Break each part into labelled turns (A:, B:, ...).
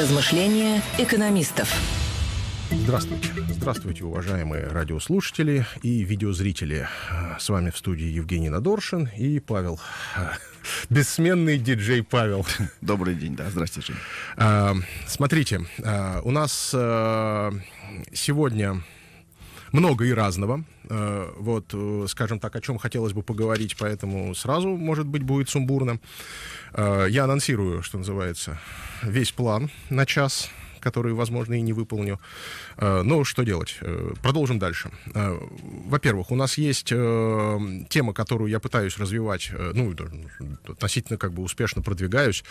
A: Размышления экономистов.
B: Здравствуйте. Здравствуйте, уважаемые радиослушатели и видеозрители. С вами в студии Евгений Надоршин и Павел. А, бессменный диджей Павел. Добрый день, да, здрасте, Жень. А, смотрите, а, у нас сегодня много и разного. Э, вот, э, скажем так, о чем хотелось бы поговорить, поэтому сразу, может быть, будет сумбурно. Э, я анонсирую, что называется, весь план на час которую, возможно, и не выполню. Э, Но ну, что делать? Э, продолжим дальше. Э, во-первых, у нас есть тема, которую я пытаюсь развивать, ну, относительно как бы успешно продвигаюсь.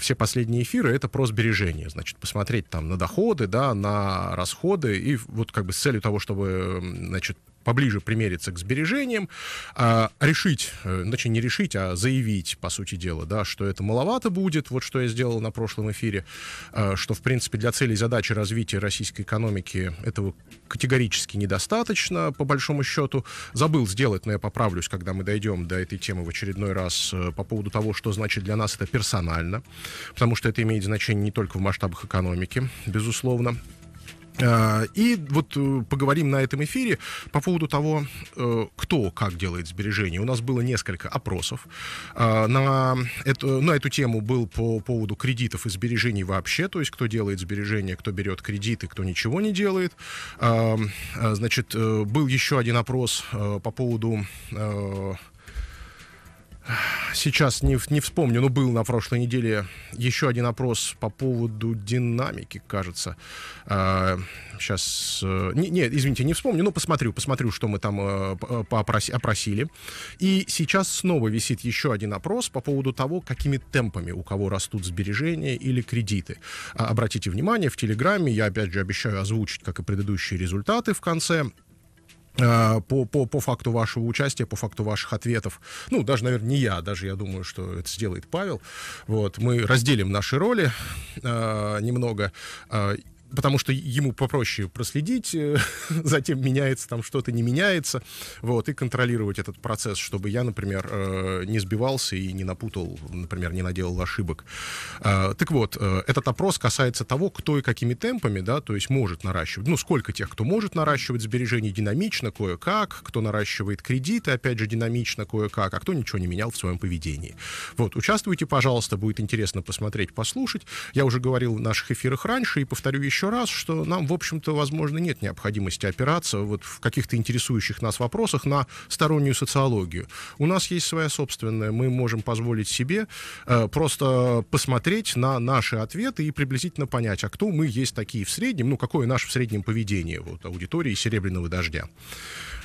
B: Все последние эфиры — это про сбережение. Значит, посмотреть там на доходы, да, на расходы, и вот как бы с целью того, чтобы, значит, поближе примериться к сбережениям, а, решить, значит, э, не решить, а заявить, по сути дела, да, что это маловато будет, вот что я сделал на прошлом эфире, а, что, в принципе, для целей задачи развития российской экономики этого категорически недостаточно, по большому счету. Забыл сделать, но я поправлюсь, когда мы дойдем до этой темы в очередной раз э, по поводу того, что значит для нас это персонально, потому что это имеет значение не только в масштабах экономики, безусловно, а, и вот э, поговорим на этом эфире по поводу того, э, кто как делает сбережения. У нас было несколько опросов. А, на эту, на эту тему был по поводу кредитов и сбережений вообще, то есть кто делает сбережения, кто берет кредиты, кто ничего не делает. А, значит, э, был еще один опрос по поводу Сейчас не, не вспомню, но был на прошлой неделе еще один опрос по поводу динамики, кажется. Э, а, сейчас... Э, не, нет, извините, не вспомню, но посмотрю, посмотрю, что мы там э, э опросили. И сейчас снова висит еще один опрос по поводу того, какими темпами у кого растут сбережения или кредиты. А, обратите внимание, в Телеграме я, опять же, обещаю озвучить, как и предыдущие результаты в конце. А, по, по, по факту вашего участия, по факту ваших ответов. Ну, даже, наверное, не я, даже я думаю, что это сделает Павел. Вот, мы разделим наши роли э, немного. Э, потому что ему попроще проследить, э, затем меняется там что-то, не меняется, вот, и контролировать этот процесс, чтобы я, например, э, не сбивался и не напутал, например, не наделал ошибок. Э, так вот, этот опрос касается того, кто и какими темпами, да, то есть может наращивать, ну, сколько тех, кто может наращивать сбережения динамично, кое-как, кто наращивает кредиты, опять же, динамично, кое-как, а кто ничего не менял в своем поведении. Вот, участвуйте, пожалуйста, будет интересно посмотреть, послушать. Я уже говорил в наших эфирах раньше и повторю еще еще раз, что нам, в общем-то, возможно, нет необходимости опираться вот в каких-то интересующих нас вопросах на стороннюю социологию. У нас есть своя собственная, мы можем позволить себе э, просто посмотреть на наши ответы и приблизительно понять, а кто мы есть такие в среднем, ну, какое наше в среднем поведение вот, аудитории «Серебряного дождя».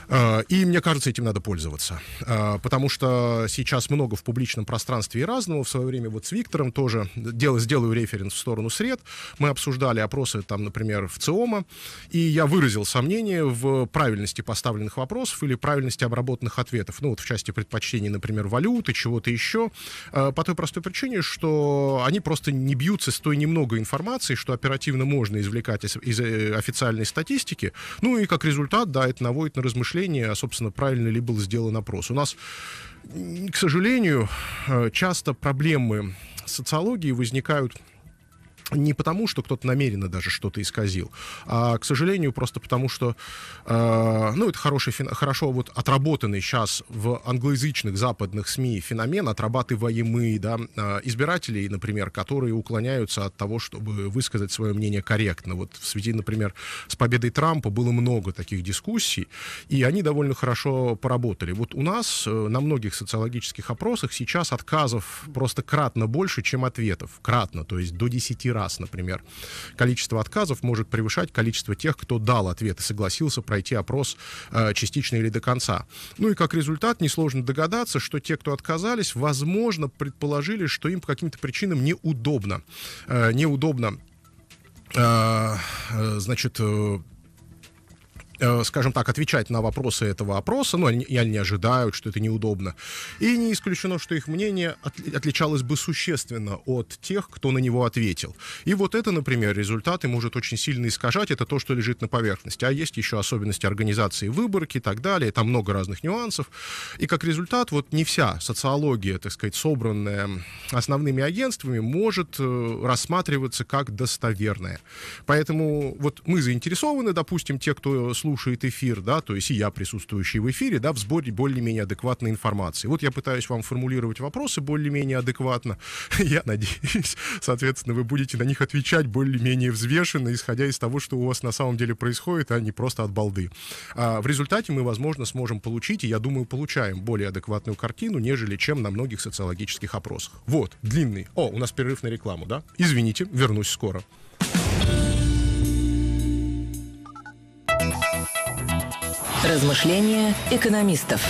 B: Э, и мне кажется, этим надо пользоваться. Э, потому что сейчас много в публичном пространстве и разного. В свое время вот с Виктором тоже делаю, сделаю референс в сторону сред. Мы обсуждали опросы, там, например, в ЦИОМа. И я выразил сомнение в правильности поставленных вопросов или правильности обработанных ответов. Ну, вот в части предпочтений, например, валюты, чего-то еще. Э, по той простой причине, что они просто не бьются с той немного информации, что оперативно можно извлекать из, из официальной статистики. Ну и как результат, да, это наводит на размышления размышления, а, собственно, правильно ли был сделан опрос. У нас, к сожалению, э, часто проблемы социологии возникают не потому, что кто-то намеренно даже что-то исказил, а, к сожалению, просто потому, что, э, ну, это хороший, хорошо вот отработанный сейчас в англоязычных западных СМИ феномен, отрабатываемый, да, а, избирателей, например, которые уклоняются от того, чтобы высказать свое мнение корректно. Вот в связи, например, с победой Трампа было много таких дискуссий, и они довольно хорошо поработали. Вот у нас э, на многих социологических опросах сейчас отказов просто кратно больше, чем ответов. Кратно, то есть до 10 раз раз, например. Количество отказов может превышать количество тех, кто дал ответ и согласился пройти опрос э, частично или до конца. Ну и как результат, несложно догадаться, что те, кто отказались, возможно, предположили, что им по каким-то причинам неудобно. Э, неудобно э, э значит, э, Э, скажем так, отвечать на вопросы этого опроса, но ну, они, они ожидают, что это неудобно. И не исключено, что их мнение от, отличалось бы существенно от тех, кто на него ответил. И вот это, например, результаты может очень сильно искажать, это то, что лежит на поверхности. А есть еще особенности организации выборки и так далее, там много разных нюансов. И как результат, вот не вся социология, так сказать, собранная основными агентствами, может э, рассматриваться как достоверная. Поэтому вот мы заинтересованы, допустим, те, кто слушает слушает эфир, да, то есть и я присутствующий в эфире, да, в сборе более-менее адекватной информации. Вот я пытаюсь вам формулировать вопросы более-менее адекватно. Я надеюсь, соответственно, вы будете на них отвечать более-менее взвешенно, исходя из того, что у вас на самом деле происходит, а не просто от балды. А в результате мы, возможно, сможем получить, и я думаю, получаем более адекватную картину, нежели чем на многих социологических опросах. Вот, длинный. О, у нас перерыв на рекламу, да? Извините, вернусь скоро.
A: Размышления экономистов.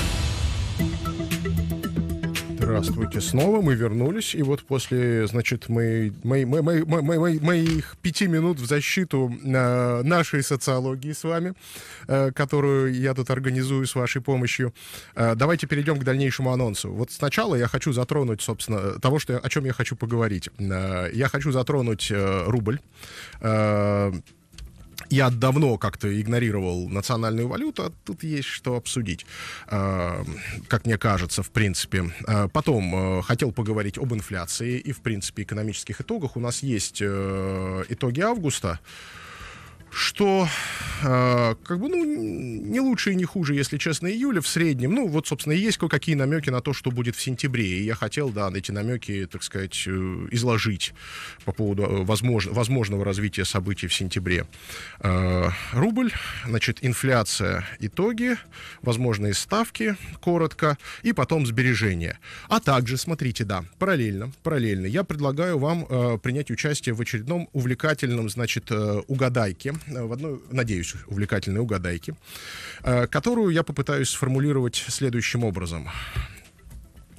B: Здравствуйте снова, мы вернулись, и вот после, значит, мы, мы, мы, мы, мы, мы, моих пяти минут в защиту э, нашей социологии с вами, э, которую я тут организую с вашей помощью, э, давайте перейдем к дальнейшему анонсу. Вот сначала я хочу затронуть, собственно, того, что я, о чем я хочу поговорить. Э, я хочу затронуть э, рубль. Э, я давно как-то игнорировал национальную валюту, а тут есть что обсудить, а, как мне кажется, в принципе. А, потом э, хотел поговорить об инфляции и, в принципе, экономических итогах. У нас есть э, итоги августа что э, как бы, ну, не лучше и не хуже, если честно, июля в среднем. Ну, вот, собственно, и есть кое-какие намеки на то, что будет в сентябре. И я хотел, да, эти намеки, так сказать, э, изложить по поводу э, возможно, возможного развития событий в сентябре. Э, рубль, значит, инфляция, итоги, возможные ставки, коротко, и потом сбережения. А также, смотрите, да, параллельно, параллельно, я предлагаю вам э, принять участие в очередном увлекательном, значит, э, угадайке Э, в одной, надеюсь, увлекательной угадайке, э, которую я попытаюсь сформулировать следующим образом.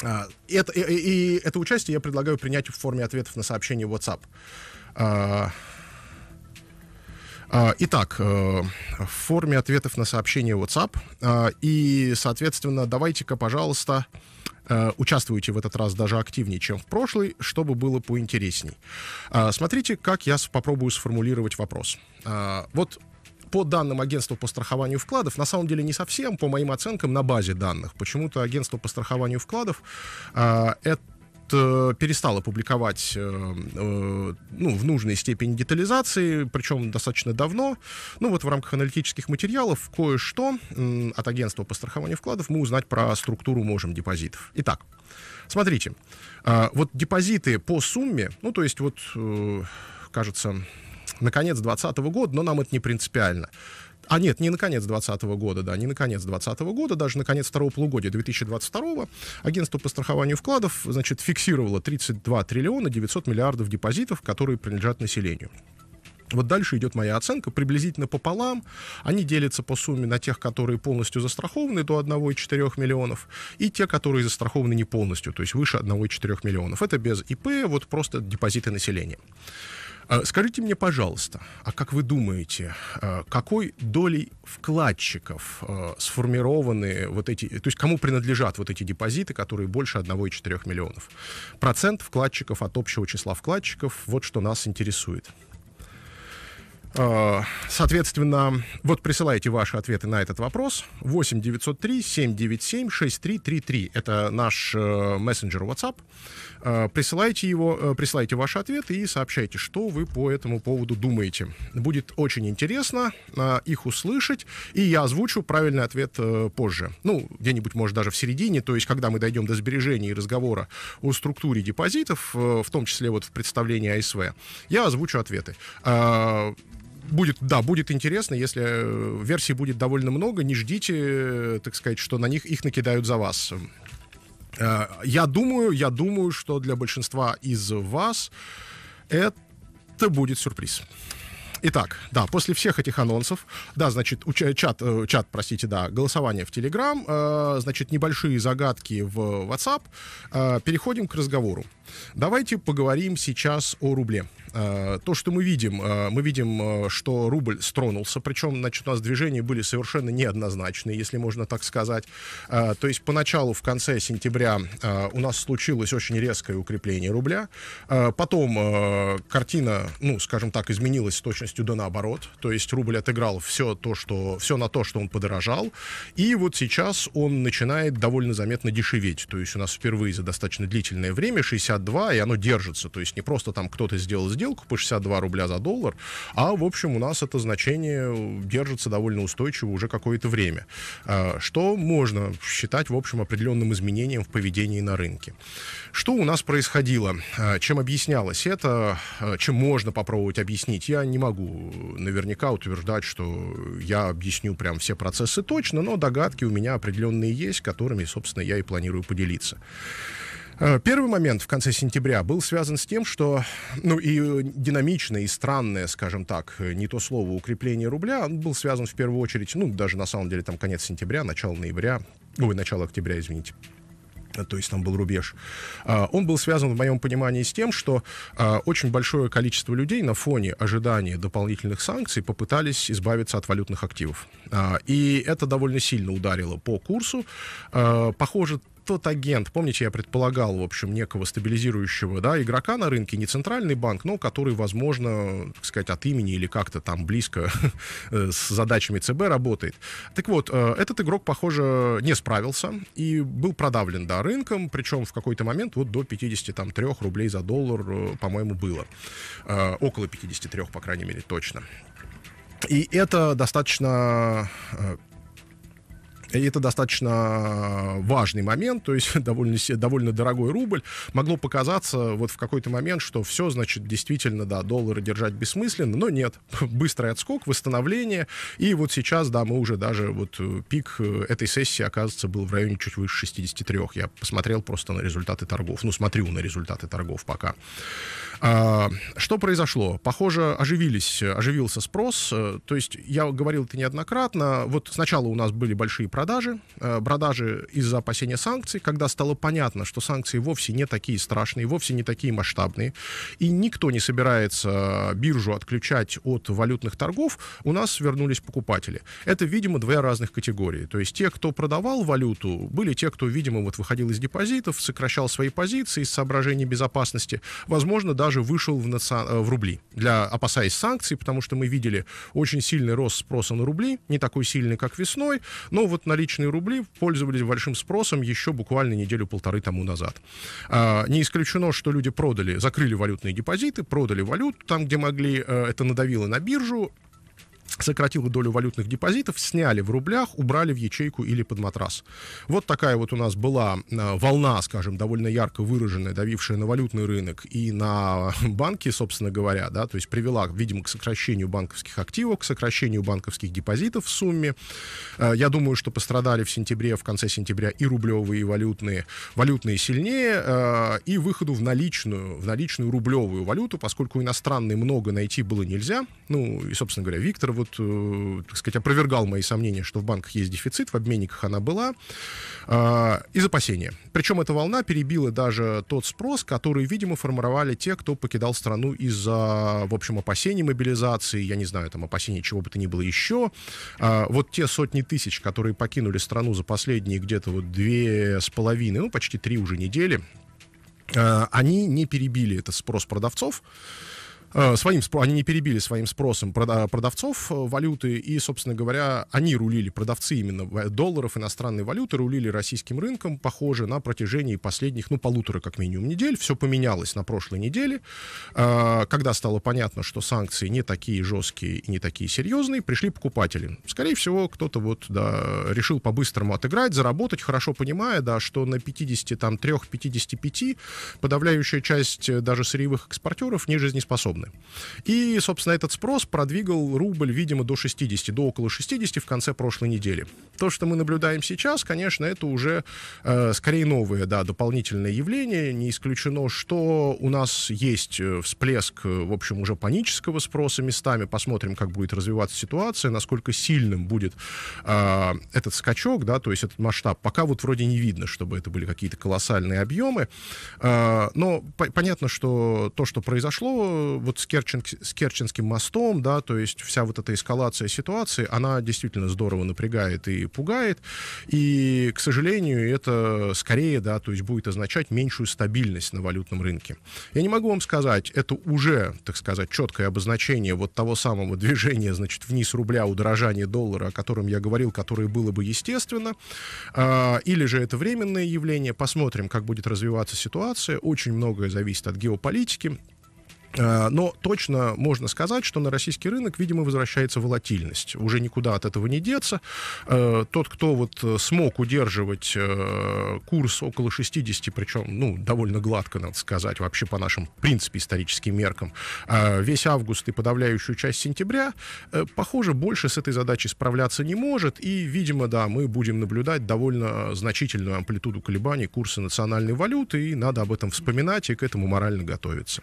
B: Э, это, и, и это участие я предлагаю принять в форме ответов на сообщение WhatsApp. Итак, в форме ответов на сообщение WhatsApp. И, соответственно, давайте-ка, пожалуйста, Э, участвуете в этот раз даже активнее, чем в прошлый, чтобы было поинтересней. Э, смотрите, как я попробую сформулировать вопрос. Э, вот по данным агентства по страхованию вкладов, на самом деле не совсем, по моим оценкам, на базе данных. Почему-то агентство по страхованию вкладов это Э, перестала публиковать э, э, ну, в нужной степени детализации, причем достаточно давно. Ну вот в рамках аналитических материалов кое-что э, от агентства по страхованию вкладов мы узнать про структуру можем депозитов. Итак, смотрите, э, вот депозиты по сумме, ну то есть вот, э, кажется, на конец 2020 года, но нам это не принципиально. А нет, не на конец 2020 года, да, не на конец 2020 года, даже на конец второго полугодия 2022 агентство по страхованию вкладов, значит, фиксировало 32 триллиона 900 миллиардов депозитов, которые принадлежат населению. Вот дальше идет моя оценка, приблизительно пополам. Они делятся по сумме на тех, которые полностью застрахованы до 1,4 миллионов, и те, которые застрахованы не полностью, то есть выше 1,4 миллионов. Это без ИП, вот просто депозиты населения. А, скажите мне, пожалуйста, а как вы думаете, а, какой долей вкладчиков а, сформированы вот эти, то есть кому принадлежат вот эти депозиты, которые больше 1,4 миллионов? Процент вкладчиков от общего числа вкладчиков, вот что нас интересует. Э, соответственно, вот присылайте ваши ответы на этот вопрос. 8 903 797 6333. Это наш э, мессенджер WhatsApp. Э, присылайте его, присылайте ваши ответы и сообщайте, что вы по этому поводу думаете. Будет очень интересно их услышать, и я озвучу правильный ответ позже. Ну, где-нибудь, может, даже в середине, то есть, когда мы дойдем до сбережения и разговора о структуре депозитов, в том числе вот в представлении АСВ, я озвучу ответы будет, да, будет интересно, если э, версий будет довольно много, не ждите, э, так сказать, что на них их накидают за вас. Э, я думаю, я думаю, что для большинства из вас это будет сюрприз. Итак, да, после всех этих анонсов, да, значит, уч- чат, э, чат, простите, да, голосование в Телеграм, э, значит, небольшие загадки в WhatsApp. Э, переходим к разговору. Давайте поговорим сейчас о рубле. Э, то, что мы видим, э, мы видим, что рубль стронулся, причем, значит, у нас движения были совершенно неоднозначные, если можно так сказать. То есть поначалу, в конце сентября, у нас случилось очень резкое укрепление рубля. Потом картина, ну, скажем так, изменилась с полностью да наоборот. То есть рубль отыграл все, то, что, все на то, что он подорожал. И вот сейчас он начинает довольно заметно дешеветь. То есть у нас впервые за достаточно длительное время 62, и оно держится. То есть не просто там кто-то сделал сделку по 62 рубля за доллар, а, в общем, у нас это значение держится довольно устойчиво уже какое-то время. А, что можно считать, в общем, определенным изменением в поведении на рынке. Что у нас происходило? А, чем объяснялось это? А, чем можно попробовать объяснить? Я не могу могу наверняка утверждать, что я объясню прям все процессы точно, но догадки у меня определенные есть, которыми, собственно, я и планирую поделиться. Э, первый момент в конце сентября был связан с тем, что, ну и э, динамичное, и странное, скажем так, не то слово, укрепление рубля, он был связан в первую очередь, ну даже на самом деле там конец сентября, начало ноября, ой, начало октября, извините, то есть там был рубеж, а, он был связан, в моем понимании, с тем, что а, очень большое количество людей на фоне ожидания дополнительных санкций попытались избавиться от валютных активов. А, и это довольно сильно ударило по курсу. Похоже, тот агент, помните, я предполагал, в общем, некого стабилизирующего да, игрока на рынке, не центральный банк, но который, возможно, так сказать, от имени или как-то там близко э, с задачами ЦБ работает. Так вот, э, этот игрок, похоже, не справился и был продавлен, да, рынком, причем в какой-то момент вот до 53 рублей за доллар, э, по-моему, было. Около 53, по крайней мере, точно. И это достаточно и это достаточно э, важный момент, то есть довольно, довольно дорогой рубль. Могло показаться вот в какой-то момент, что все, значит, действительно, да, доллары держать бессмысленно, но нет. Быстрый отскок, восстановление. И вот сейчас, да, мы уже даже вот э, пик э, этой сессии, оказывается, был в районе чуть выше 63. Я посмотрел просто на результаты торгов. Ну, смотрю на результаты торгов пока. А, что произошло? Похоже, оживились, оживился спрос. То есть я говорил это неоднократно. Вот сначала у нас были большие проблемы продажи, э, продажи из-за опасения санкций, когда стало понятно, что санкции вовсе не такие страшные, вовсе не такие масштабные, и никто не собирается биржу отключать от валютных торгов, у нас вернулись покупатели. Это, видимо, две разных категории. То есть те, кто продавал валюту, были те, кто, видимо, вот выходил из депозитов, сокращал свои позиции из соображений безопасности, возможно, даже вышел в, наци... Э, в рубли, для опасаясь санкций, потому что мы видели очень сильный рост спроса на рубли, не такой сильный, как весной, но вот наличные рубли пользовались большим спросом еще буквально неделю-полторы тому назад. А, не исключено, что люди продали, закрыли валютные депозиты, продали валюту там, где могли, э, это надавило на биржу, сократила долю валютных депозитов, сняли в рублях, убрали в ячейку или под матрас. Вот такая вот у нас была э, волна, скажем, довольно ярко выраженная, давившая на валютный рынок и на банки, собственно говоря, да, то есть привела, видимо, к сокращению банковских активов, к сокращению банковских депозитов в сумме. Э, я думаю, что пострадали в сентябре, в конце сентября и рублевые, и валютные, валютные сильнее, э, и выходу в наличную, в наличную рублевую валюту, поскольку иностранной много найти было нельзя. Ну, и, собственно говоря, Виктор вот, э, так сказать, опровергал мои сомнения, что в банках есть дефицит, в обменниках она была, а, из опасения. Причем эта волна перебила даже тот спрос, который, видимо, формировали те, кто покидал страну из-за, в общем, опасений мобилизации, я не знаю, там, опасений чего бы то ни было еще. А, вот те сотни тысяч, которые покинули страну за последние где-то вот две с половиной, ну, почти три уже недели, а, они не перебили этот спрос продавцов. Э, своим они не перебили своим спросом продавцов э, валюты и, собственно говоря, они рулили продавцы именно э, долларов иностранной валюты рулили российским рынком, похоже, на протяжении последних ну полутора как минимум недель. Все поменялось на прошлой неделе, когда стало понятно, что санкции не такие жесткие и не такие серьезные, пришли покупатели. Скорее всего, кто-то вот да, решил по-быстрому отыграть, заработать, хорошо понимая, да, что на 50 там 53-55 подавляющая часть даже сырьевых экспортеров не жизнеспособна подобное. И, собственно, этот спрос продвигал рубль, видимо, до 60, до около 60 в конце прошлой недели. То, что мы наблюдаем сейчас, конечно, это уже э, скорее новое, да, дополнительное явление. Не исключено, что у нас есть э, всплеск, э, в общем, уже панического спроса местами. Посмотрим, как будет развиваться ситуация, насколько сильным будет э, этот скачок, да, то есть этот масштаб. Пока вот вроде не видно, чтобы это были какие-то колоссальные объемы. Э, но по- понятно, что то, что произошло, э, вот с, Керчен, с Керченским мостом, да, то есть вся вот эта эскалация ситуации, она действительно здорово напрягает и пугает, и, к сожалению, это скорее, да, то есть будет означать меньшую стабильность на валютном рынке. Я не могу вам сказать, это уже, так сказать, четкое обозначение вот того самого движения, значит, вниз рубля, удорожания доллара, о котором я говорил, которое было бы естественно, а, или же это временное явление, посмотрим, как будет развиваться ситуация, очень многое зависит от геополитики, Э, но точно можно сказать, что на российский рынок, видимо, возвращается волатильность. Уже никуда от этого не деться. Э, тот, кто вот э, смог удерживать курс около 60, причем, ну, довольно гладко, надо сказать, вообще по нашим, в принципе, историческим меркам, весь август и подавляющую часть сентября, похоже, больше с этой задачей справляться не может. И, видимо, да, мы будем наблюдать довольно значительную амплитуду колебаний курса национальной валюты, и надо об этом вспоминать и к этому морально готовиться.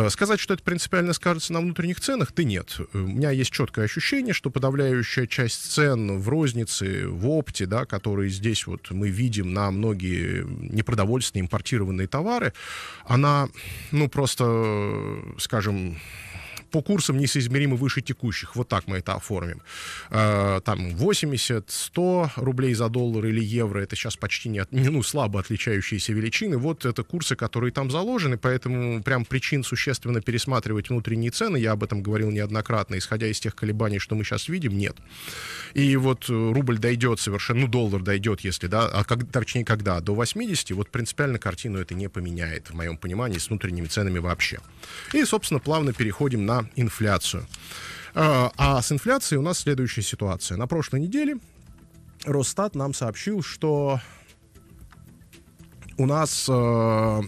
B: А, сказать, что это принципиально скажется на внутренних ценах, ты нет. Э, у меня есть четкое ощущение, что подавляющая часть цен в рознице, в опте, да, которые здесь вот мы видим на многие непродовольственные импортированные товары, она, ну, просто, э, скажем, по курсам несоизмеримо выше текущих. Вот так мы это оформим. Э, там 80, 100 рублей за доллар или евро, это сейчас почти не, от, ну, слабо отличающиеся величины. Вот это курсы, которые там заложены, поэтому прям причин существенно пересматривать внутренние цены, я об этом говорил неоднократно, исходя из тех колебаний, что мы сейчас видим, нет. И вот э, рубль дойдет совершенно, ну, доллар дойдет, если, да, а как, точнее, когда, до 80, вот принципиально картину это не поменяет, в моем понимании, с внутренними ценами вообще. И, собственно, плавно переходим на инфляцию. А, а с инфляцией у нас следующая ситуация. На прошлой неделе Росстат нам сообщил, что у нас э,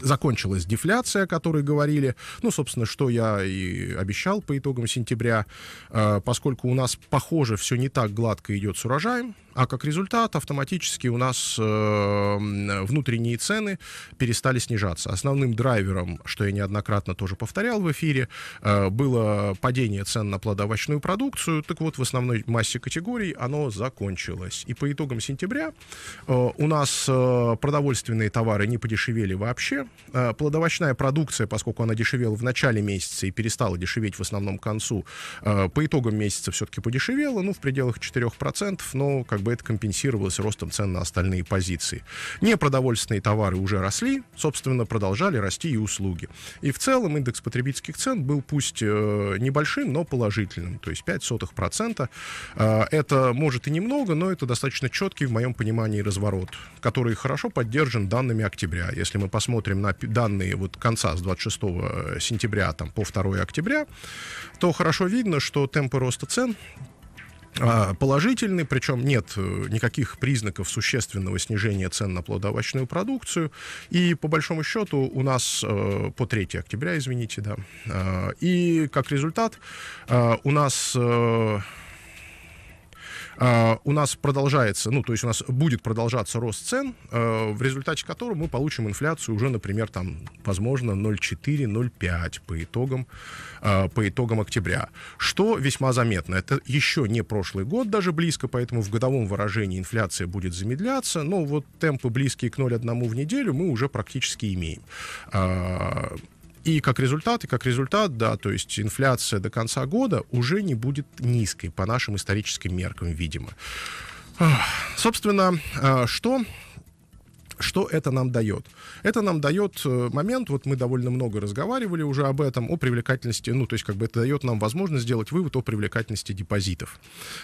B: закончилась дефляция, о которой говорили. Ну, собственно, что я и обещал по итогам сентября, э, поскольку у нас, похоже, все не так гладко идет с урожаем. А как результат автоматически у нас э, внутренние цены перестали снижаться. Основным драйвером, что я неоднократно тоже повторял в эфире, э, было падение цен на плодовочную продукцию. Так вот, в основной массе категорий оно закончилось. И по итогам сентября э, у нас э, продовольственные товары не подешевели вообще. Э, плодовочная продукция, поскольку она дешевела в начале месяца и перестала дешеветь в основном к концу, э, по итогам месяца все-таки подешевела, ну, в пределах 4%, но как бы это компенсировалось ростом цен на остальные позиции. Непродовольственные товары уже росли, собственно, продолжали расти и услуги. И в целом индекс потребительских цен был пусть э, небольшим, но положительным, то есть 0,05%. Э, это может и немного, но это достаточно четкий, в моем понимании, разворот, который хорошо поддержан данными октября. Если мы посмотрим на данные вот конца с 26 э, сентября там, по 2 октября, то хорошо видно, что темпы роста цен а, положительный, причем нет э, никаких признаков существенного снижения цен на плодоовощную продукцию. И по большому счету у нас э, по 3 октября, извините, да. Э, и как результат у нас а, у нас продолжается, ну, то есть у нас будет продолжаться рост цен, а, в результате которого мы получим инфляцию уже, например, там, возможно, 0,4-0,5 по итогам, а, по итогам октября, что весьма заметно. Это еще не прошлый год даже близко, поэтому в годовом выражении инфляция будет замедляться, но вот темпы близкие к 0,1 в неделю мы уже практически имеем. И как результат, и как результат, да, то есть инфляция до конца года уже не будет низкой по нашим историческим меркам, видимо. Собственно, а, что что это нам дает? Это нам дает э, момент, вот мы довольно много разговаривали уже об этом, о привлекательности, ну, то есть как бы это дает нам возможность сделать вывод о привлекательности депозитов.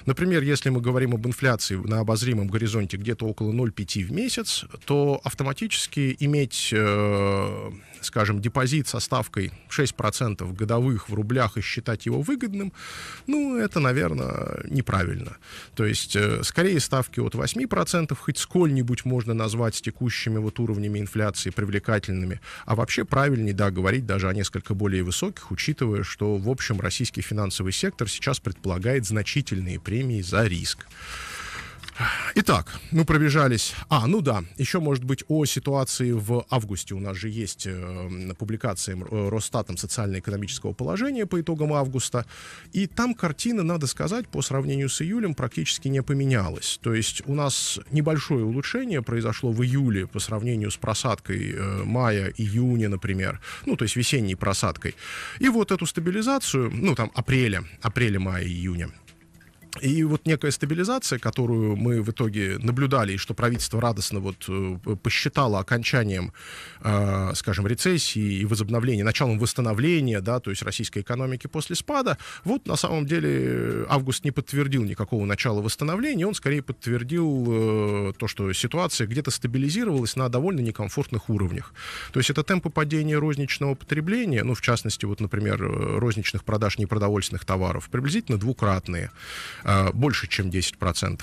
B: Например, если мы говорим об инфляции на обозримом горизонте где-то около 0,5 в месяц, то автоматически иметь э, скажем, депозит со ставкой 6% годовых в рублях и считать его выгодным, ну, это, наверное, неправильно. То есть, э, скорее, ставки от 8%, хоть сколь-нибудь можно назвать с текущими вот уровнями инфляции привлекательными, а вообще правильнее, да, говорить даже о несколько более высоких, учитывая, что, в общем, российский финансовый сектор сейчас предполагает значительные премии за риск. Итак, ну пробежались. А, ну да, еще может быть о ситуации в августе. У нас же есть э, публикация э, Росстатом социально-экономического положения по итогам августа. И там картина, надо сказать, по сравнению с июлем практически не поменялась. То есть у нас небольшое улучшение произошло в июле по сравнению с просадкой э, мая, июня, например. Ну, то есть весенней просадкой. И вот эту стабилизацию, ну там апреля, апреля, мая, июня, и вот некая стабилизация, которую мы в итоге наблюдали, и что правительство радостно вот э, посчитало окончанием, э, скажем, рецессии и возобновления, началом восстановления, да, то есть российской экономики после спада, вот на самом деле э, август не подтвердил никакого начала восстановления, он скорее подтвердил то, что ситуация где-то стабилизировалась на довольно некомфортных уровнях. То есть это темпы падения розничного потребления, ну, в частности, вот, например, розничных продаж непродовольственных товаров, приблизительно двукратные. Э, больше, чем 10%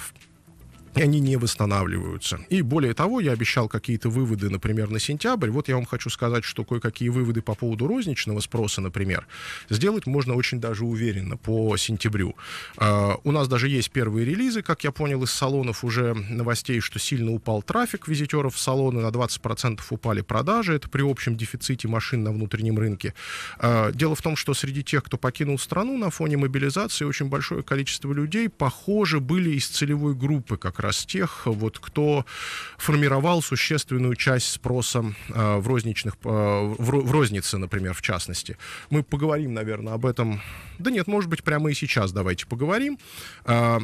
B: и они не восстанавливаются. И более того, я обещал какие-то выводы, например, на сентябрь. Вот я вам хочу сказать, что кое-какие выводы по поводу розничного спроса, например, сделать можно очень даже уверенно по сентябрю. Э, у нас даже есть первые релизы, как я понял, из салонов уже новостей, что сильно упал трафик визитеров в салоны, на 20% упали продажи, это при общем дефиците машин на внутреннем рынке. Э, дело в том, что среди тех, кто покинул страну на фоне мобилизации, очень большое количество людей, похоже, были из целевой группы как раз тех, вот, кто формировал существенную часть спроса э, в, розничных, э, в, в рознице, например, в частности. Мы поговорим, наверное, об этом. Да нет, может быть, прямо и сейчас давайте поговорим. Э,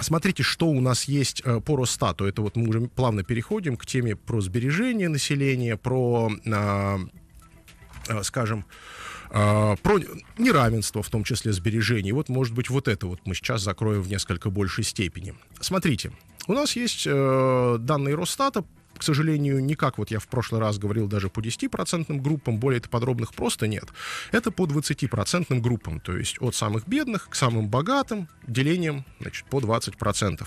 B: Смотрите, что у нас есть э, по Росстату. Это вот мы уже плавно переходим к теме про сбережение населения, про, э, э, скажем, а, про неравенство, в том числе сбережений. Вот, может быть, вот это вот мы сейчас закроем в несколько большей степени. Смотрите, у нас есть э, данные Росстата к сожалению, никак, вот я в прошлый раз говорил, даже по 10% группам, более то подробных просто нет. Это по 20% группам, то есть от самых бедных к самым богатым делением значит, по 20%.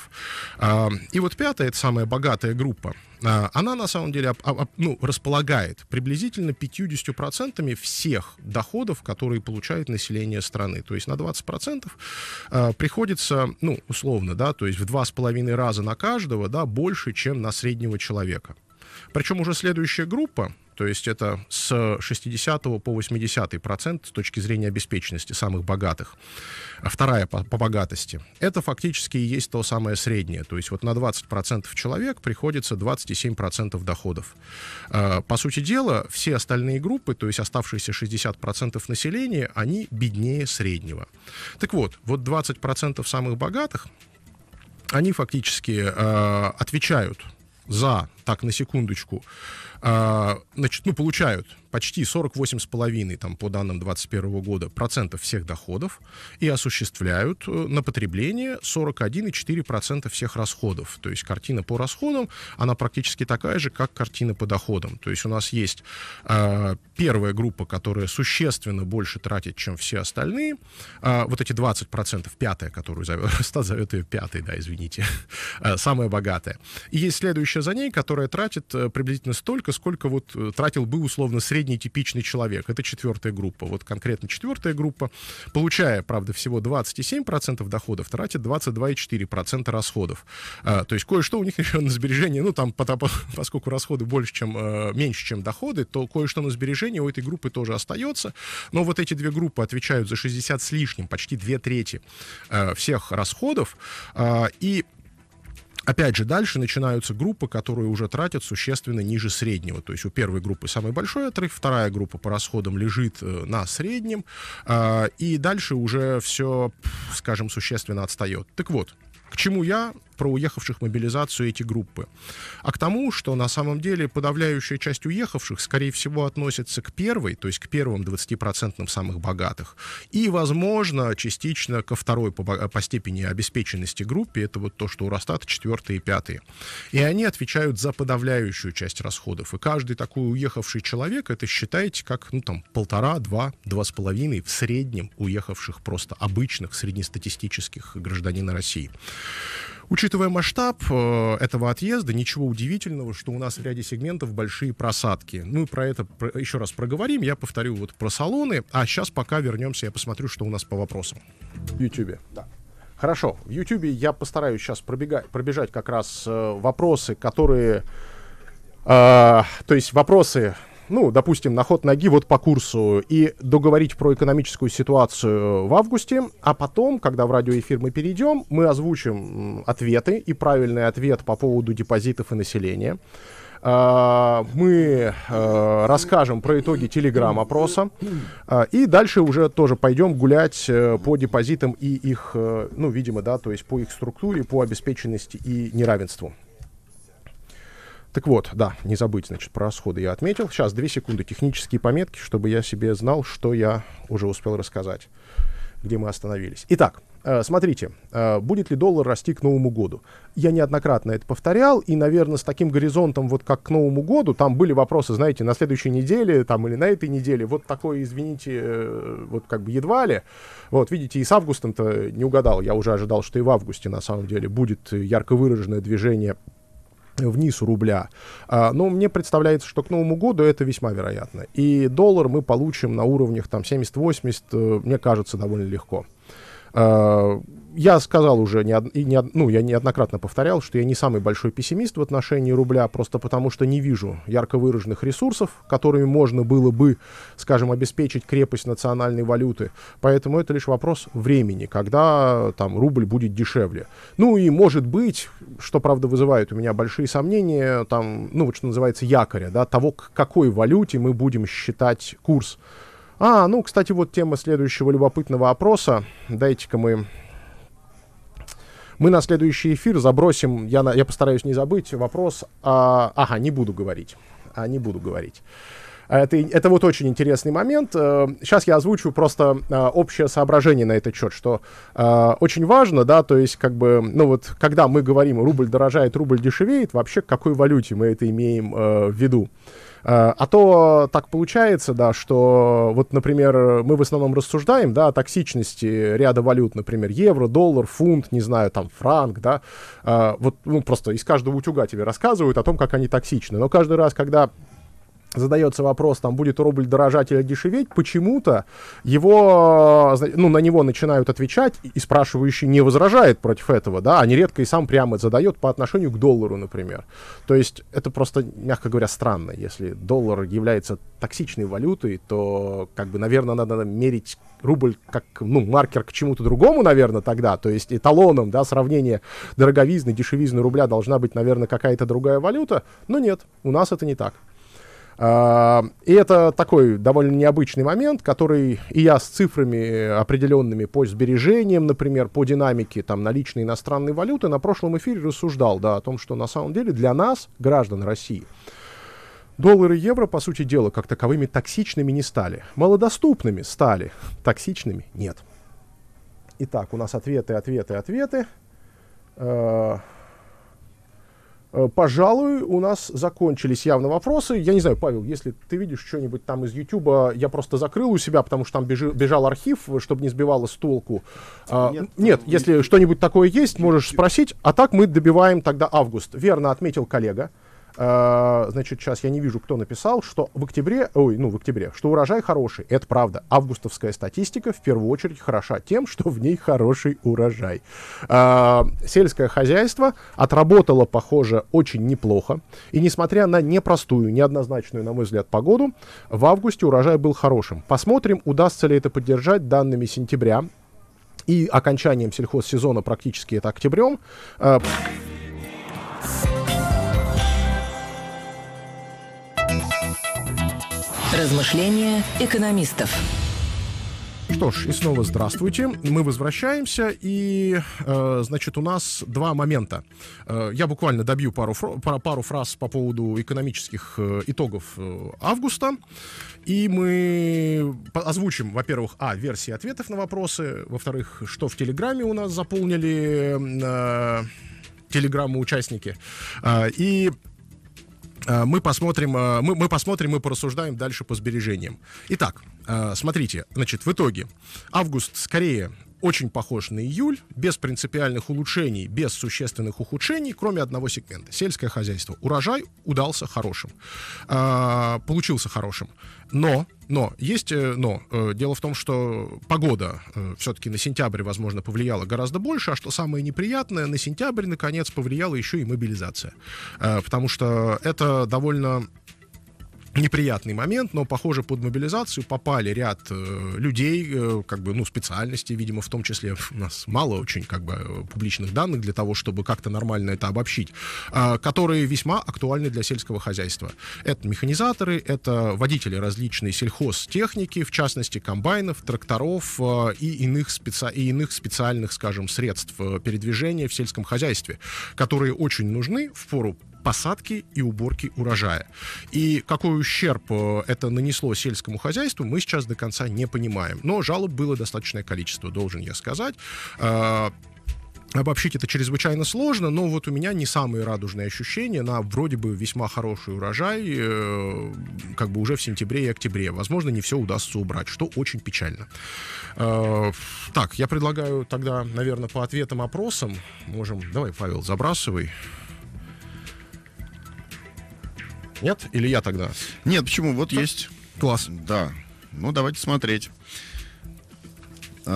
B: А, и вот пятая, это самая богатая группа, а, она на самом деле ну, располагает приблизительно 50% всех доходов, которые получает население страны. То есть на 20% а, приходится, ну, условно, да, то есть в 2,5 раза на каждого, да, больше, чем на среднего человека. Причем уже следующая группа, то есть это с 60 по 80 процент с точки зрения обеспеченности самых богатых. А вторая по, по богатости. Это фактически и есть то самое среднее. То есть вот на 20 процентов человек приходится 27 процентов доходов. А, по сути дела, все остальные группы, то есть оставшиеся 60 процентов населения, они беднее среднего. Так вот, вот 20 процентов самых богатых, они фактически э, отвечают за, так, на секундочку, а, значит, ну, получают почти 48,5, там, по данным 2021 года, процентов всех доходов и осуществляют э, на потребление 41,4% всех расходов. То есть картина по расходам, она практически такая же, как картина по доходам. То есть у нас есть э, первая группа, которая существенно больше тратит, чем все остальные. Э, вот эти 20%, пятая, которую зовет, Росстат зовет ее пятой, да, извините, э, самая богатая. И есть следующая за ней, которая тратит э, приблизительно столько, сколько вот э, тратил бы условно средний средний типичный человек. Это четвертая группа. Вот конкретно четвертая группа, получая, правда, всего 27% доходов, тратит 22,4% расходов. А, то есть кое-что у них еще на сбережение, ну там, поскольку расходы больше, чем, э, меньше, чем доходы, то кое-что на сбережение у этой группы тоже остается. Но вот эти две группы отвечают за 60 с лишним, почти две трети э, всех расходов. А, и Опять же, дальше начинаются группы, которые уже тратят существенно ниже среднего. То есть у первой группы самый большой отрыв, вторая группа по расходам лежит э, на среднем, э, и дальше уже все, скажем, существенно отстает. Так вот, к чему я про уехавших мобилизацию эти группы, а к тому, что на самом деле подавляющая часть уехавших, скорее всего, относится к первой, то есть к первым 20% самых богатых, и, возможно, частично ко второй по, по степени обеспеченности группе, это вот то, что у Росстата четвертые и пятые. И они отвечают за подавляющую часть расходов. И каждый такой уехавший человек, это считайте как, ну, там, полтора, два, два с половиной в среднем уехавших просто обычных среднестатистических гражданина России. Учитывая масштаб э, этого отъезда, ничего удивительного, что у нас в ряде сегментов большие просадки. Ну и про это про, еще раз проговорим. Я повторю вот про салоны, а сейчас пока вернемся, я посмотрю, что у нас по вопросам. В Ютьюбе, да. Хорошо, в Ютубе я постараюсь сейчас пробегать, пробежать как раз э, вопросы, которые... Э, то есть вопросы ну, допустим, на ход ноги вот по курсу и договорить про экономическую ситуацию в августе, а потом, когда в радиоэфир мы перейдем, мы озвучим ответы и правильный ответ по поводу депозитов и населения. А, мы а, расскажем про итоги телеграм-опроса. А, и дальше уже тоже пойдем гулять э, по депозитам и их, э, ну, видимо, да, то есть по их структуре, по обеспеченности и неравенству. Так вот, да, не забыть, значит, про расходы я отметил. Сейчас, две секунды, технические пометки, чтобы я себе знал, что я уже успел рассказать, где мы остановились. Итак, э, смотрите, э, будет ли доллар расти к Новому году? Я неоднократно это повторял, и, наверное, с таким горизонтом, вот как к Новому году, там были вопросы, знаете, на следующей неделе там, или на этой неделе, вот такое, извините, э, вот как бы едва ли. Вот, видите, и с августом-то не угадал, я уже ожидал, что и в августе, на самом деле, будет ярко выраженное движение вниз рубля. А, но мне представляется, что к Новому году это весьма вероятно. И доллар мы получим на уровнях там 70-80, э, мне кажется, довольно легко. А, я сказал уже, не, не, ну, я неоднократно повторял, что я не самый большой пессимист в отношении рубля, просто потому что не вижу ярко выраженных ресурсов, которыми можно было бы, скажем, обеспечить крепость национальной валюты. Поэтому это лишь вопрос времени, когда там рубль будет дешевле. Ну и может быть, что, правда, вызывает у меня большие сомнения, там, ну, вот что называется, якоря, да, того, к какой валюте мы будем считать курс. А, ну, кстати, вот тема следующего любопытного опроса. Дайте-ка мы мы на следующий эфир забросим, я, на, я постараюсь не забыть, вопрос... А, ага, не буду говорить. А, не буду говорить. А, это, это вот очень интересный момент. Сейчас э, я озвучу просто а, общее соображение на этот счет, что а, очень важно, да, то есть как бы, ну вот, когда мы говорим рубль дорожает, рубль дешевеет, вообще к какой валюте мы это имеем э, в виду? Э, а то так получается, да, что вот, например, мы в основном рассуждаем, да, о токсичности ряда валют, например, евро, доллар, фунт, не знаю, там, франк, да, вот, ну, просто из каждого утюга тебе рассказывают о том, как они токсичны. Но каждый раз, когда задается вопрос, там будет рубль дорожать или дешеветь, почему-то его, э, ну, на него начинают отвечать, и спрашивающий не возражает против этого, да, а нередко и сам прямо задает по отношению к доллару, например. То есть это просто, мягко говоря, странно. Если доллар является токсичной валютой, то, как бы, наверное, надо мерить рубль как, ну, маркер к чему-то другому, наверное, тогда, то есть эталоном, да, сравнение дороговизны, дешевизны рубля должна быть, наверное, какая-то другая валюта, но нет, у нас это не так. А, и это такой довольно необычный момент, который и я с цифрами э, определенными по сбережениям, например, по динамике там, наличной иностранной валюты на прошлом эфире рассуждал да, о том, что на самом деле для нас, граждан России, доллары и евро, по сути дела, как таковыми токсичными не стали. Малодоступными стали, токсичными нет. Итак, у нас ответы, ответы, ответы. Э, Э, пожалуй, у нас закончились явно вопросы. Я не знаю, Павел, если ты видишь что-нибудь там из Ютуба, я просто закрыл у себя, потому что там бежи, бежал архив, чтобы не сбивало с толку. А, нет, нет если что-нибудь такое есть, можешь спросить. А так мы добиваем тогда август. Верно отметил коллега. А, значит, сейчас я не вижу, кто написал, что в октябре, ой, ну, в октябре, что урожай хороший. Это правда. Августовская статистика в первую очередь хороша тем, что в ней хороший урожай. Э, сельское хозяйство отработало, похоже, очень неплохо. И несмотря на непростую, неоднозначную, на мой взгляд, погоду, в августе урожай был хорошим. Посмотрим, удастся ли это поддержать данными сентября и окончанием сельхозсезона практически это октябрем. Э, Размышления экономистов. Что ж, и снова здравствуйте. Мы возвращаемся, и, э, значит, у нас два момента. Э, я буквально добью пару, фр- пару фраз по поводу экономических э, итогов э, августа, и мы озвучим, во-первых, а, версии ответов на вопросы, во-вторых, что в Телеграме у нас заполнили э, Телеграмму участники, э, и а, мы посмотрим, а, мы, мы посмотрим и порассуждаем дальше по сбережениям. Итак, а, смотрите, значит, в итоге август скорее очень похож на июль, без принципиальных улучшений, без существенных ухудшений, кроме одного сегмента. Сельское хозяйство. Урожай удался хорошим. Э, получился хорошим. Но, но, есть э, но. Э, дело в том, что погода э, все-таки на сентябрь, возможно, повлияла гораздо больше, а что самое неприятное, на сентябрь, наконец, повлияла еще и мобилизация. Потому что это довольно неприятный момент, но, похоже, под мобилизацию попали ряд э, людей, э, как бы, ну, специальностей, видимо, в том числе у нас мало очень, как бы, э, публичных данных для того, чтобы как-то нормально это обобщить, э, которые весьма актуальны для сельского хозяйства. Это механизаторы, это водители различной сельхозтехники, в частности, комбайнов, тракторов э, и, иных специ... и иных специальных, скажем, средств э, передвижения в сельском хозяйстве, которые очень нужны в пору посадки и уборки урожая. И какой ущерб э, это нанесло сельскому хозяйству, мы сейчас до конца не понимаем. Но жалоб было достаточное количество, должен я сказать. Э, обобщить это чрезвычайно сложно, но вот у меня не самые радужные ощущения на вроде бы весьма хороший урожай, э, как бы уже в сентябре и октябре. Возможно, не все удастся убрать, что очень печально. Э, так, я предлагаю тогда, наверное, по ответам опросам можем... Давай, Павел, забрасывай. Нет? Или я
A: тогда? Нет, почему? Вот Что? есть. Класс. Да. Ну, давайте смотреть. 2%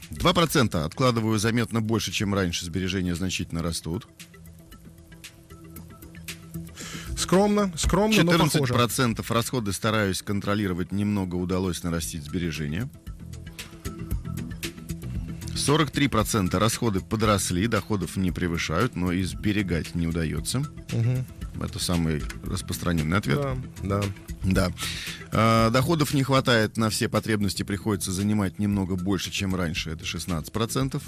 A: эм, откладываю заметно больше, чем раньше. Сбережения значительно растут.
B: Скромно, скромно, 14% но
A: процентов расходы стараюсь контролировать. Немного удалось нарастить сбережения. 43% расходы подросли, доходов не превышают, но и сберегать не удается. Угу. Это самый распространенный ответ. Да, да. Да. А, доходов не хватает на все потребности, приходится занимать немного больше, чем раньше. Это 16%.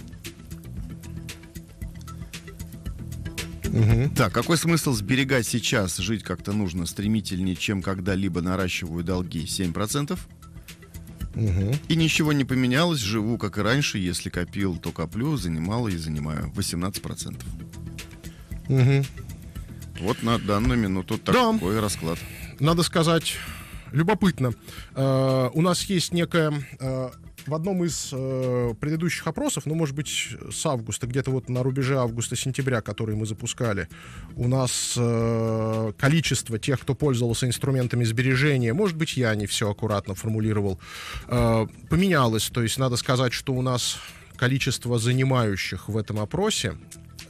A: Угу. Так, какой смысл сберегать сейчас? Жить как-то нужно стремительнее, чем когда-либо наращиваю долги. 7%. Угу. И ничего не поменялось, живу как и раньше, если копил, то коплю, занимал и занимаю 18%. Угу. Вот на данную минуту такой да. расклад.
B: Надо сказать, любопытно. Э, у нас есть некая... Э, в одном из э, предыдущих опросов, ну, может быть, с августа, где-то вот на рубеже августа-сентября, который мы запускали, у нас э, количество тех, кто пользовался инструментами сбережения, может быть, я не все аккуратно формулировал, э, поменялось. То есть надо сказать, что у нас количество занимающих в этом опросе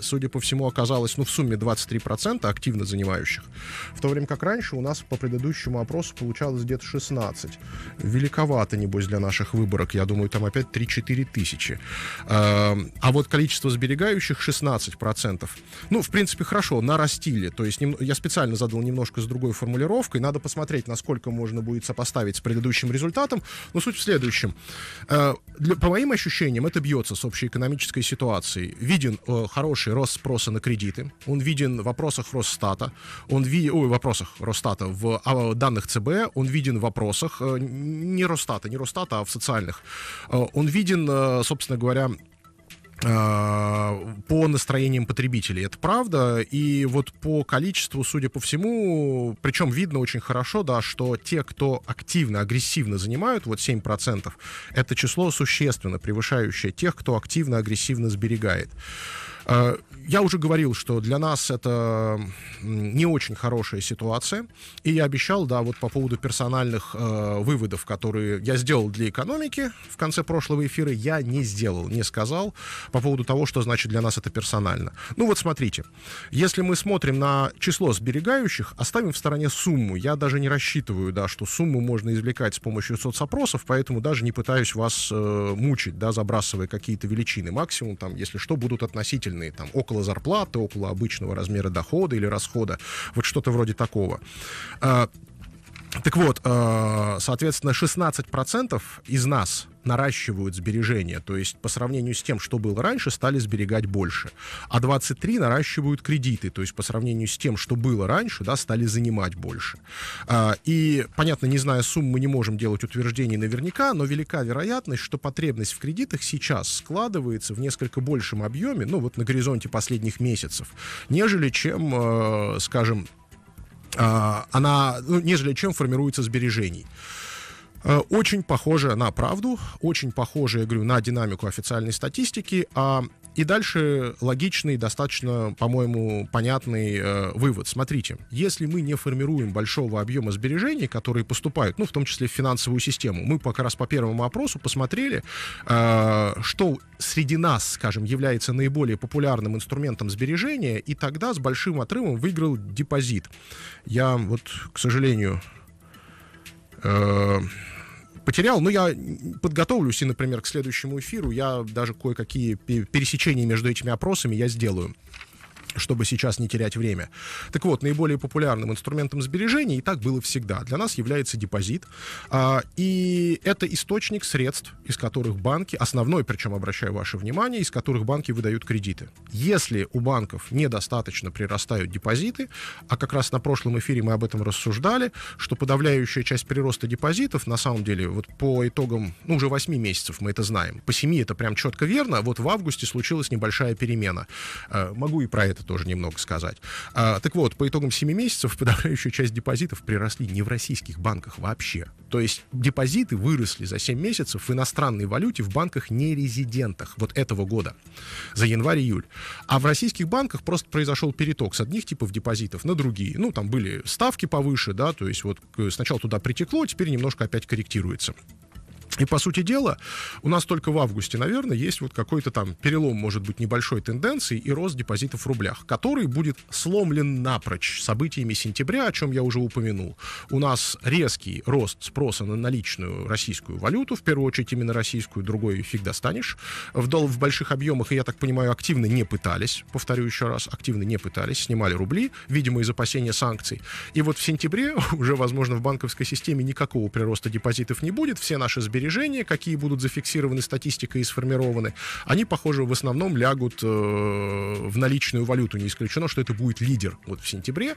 B: судя по всему, оказалось, ну, в сумме 23% активно занимающих, в то время как раньше у нас по предыдущему опросу получалось где-то 16. Великовато, небось, для наших выборок. Я думаю, там опять 3-4 тысячи. Эм, а вот количество сберегающих 16%. Ну, в принципе, хорошо, нарастили. То есть я специально задал немножко с другой формулировкой. Надо посмотреть, насколько можно будет сопоставить с предыдущим результатом. Но суть в следующем. Э, для, по моим ощущениям, это бьется с общей экономической ситуацией. Виден э, хороший дальнейший рост спроса на кредиты. Он виден в вопросах Росстата, он виден, ой, в вопросах Росстата, а, в данных ЦБ, он виден в вопросах э, не Росстата, не Росстата, а в социальных. Э, он виден, э, собственно говоря, по настроениям потребителей. Это правда. И вот по количеству, судя по всему, причем видно очень хорошо, да, что те, кто активно, агрессивно занимают, вот 7%, это число существенно превышающее тех, кто активно, агрессивно сберегает. Э, я уже говорил, что для нас это не очень хорошая ситуация. И я обещал, да, вот по поводу персональных э, выводов, которые я сделал для экономики в конце прошлого эфира, я не сделал, не сказал по поводу того, что значит для нас это персонально. Ну вот смотрите, если мы смотрим на число сберегающих, оставим в стороне сумму. Я даже не рассчитываю, да, что сумму можно извлекать с помощью соцопросов, поэтому даже не пытаюсь вас э, мучить, да, забрасывая какие-то величины. Максимум там, если что, будут относительно значительные, там, около зарплаты, около обычного размера дохода или расхода, вот что-то вроде такого. А, так вот, э, соответственно, 16% из нас наращивают сбережения, то есть по сравнению с тем, что было раньше, стали сберегать больше. А 23 наращивают кредиты, то есть по сравнению с тем, что было раньше, да, стали занимать больше. Э, и, понятно, не зная сумм, мы не можем делать утверждений наверняка, но велика вероятность, что потребность в кредитах сейчас складывается в несколько большем объеме, ну вот на горизонте последних месяцев, нежели чем, э, скажем, а, она, ну, нежели чем формируется сбережений. Э, очень похоже на правду, очень похоже я говорю, на динамику официальной статистики, а и дальше логичный, достаточно, по-моему, понятный э, вывод. Смотрите, если мы не формируем большого объема сбережений, которые поступают, ну, в том числе в финансовую систему, мы как раз по первому опросу посмотрели, э, что среди нас, скажем, является наиболее популярным инструментом сбережения, и тогда с большим отрывом выиграл депозит. Я вот, к сожалению... Э, потерял, но я подготовлюсь, и, например, к следующему эфиру я даже кое-какие пересечения между этими опросами я сделаю чтобы сейчас не терять время. Так вот, наиболее популярным инструментом сбережений и так было всегда, для нас является депозит. А, и это источник средств, из которых банки, основной, причем обращаю ваше внимание, из которых банки выдают кредиты. Если у банков недостаточно прирастают депозиты, а как раз на прошлом эфире мы об этом рассуждали, что подавляющая часть прироста депозитов, на самом деле, вот по итогам, ну, уже 8 месяцев мы это знаем, по 7 это прям четко верно, а вот в августе случилась небольшая перемена. А, могу и про это это тоже немного сказать. А, так вот, по итогам 7 месяцев подавляющая часть депозитов приросли не в российских банках вообще. То есть депозиты выросли за 7 месяцев в иностранной валюте в банках нерезидентах вот этого года, за январь-июль. А в российских банках просто произошел переток с одних типов депозитов на другие. Ну, там были ставки повыше, да, то есть вот э, сначала туда притекло, теперь немножко опять корректируется. И, по сути дела, у нас только в августе, наверное, есть вот какой-то там перелом, может быть, небольшой тенденции и рост депозитов в рублях, который будет сломлен напрочь событиями сентября, о чем я уже упомянул. У нас резкий рост спроса на наличную российскую валюту, в первую очередь именно российскую, другой фиг достанешь, в, дол в больших объемах, и, я так понимаю, активно не пытались, повторю еще раз, активно не пытались, снимали рубли, видимо, из опасения санкций. И вот в сентябре уже, возможно, в банковской системе никакого прироста депозитов не будет, все наши сбережения сбережения, какие будут зафиксированы статистикой и сформированы, они, похоже, в основном лягут э, в наличную валюту. Не исключено, что это будет лидер вот в сентябре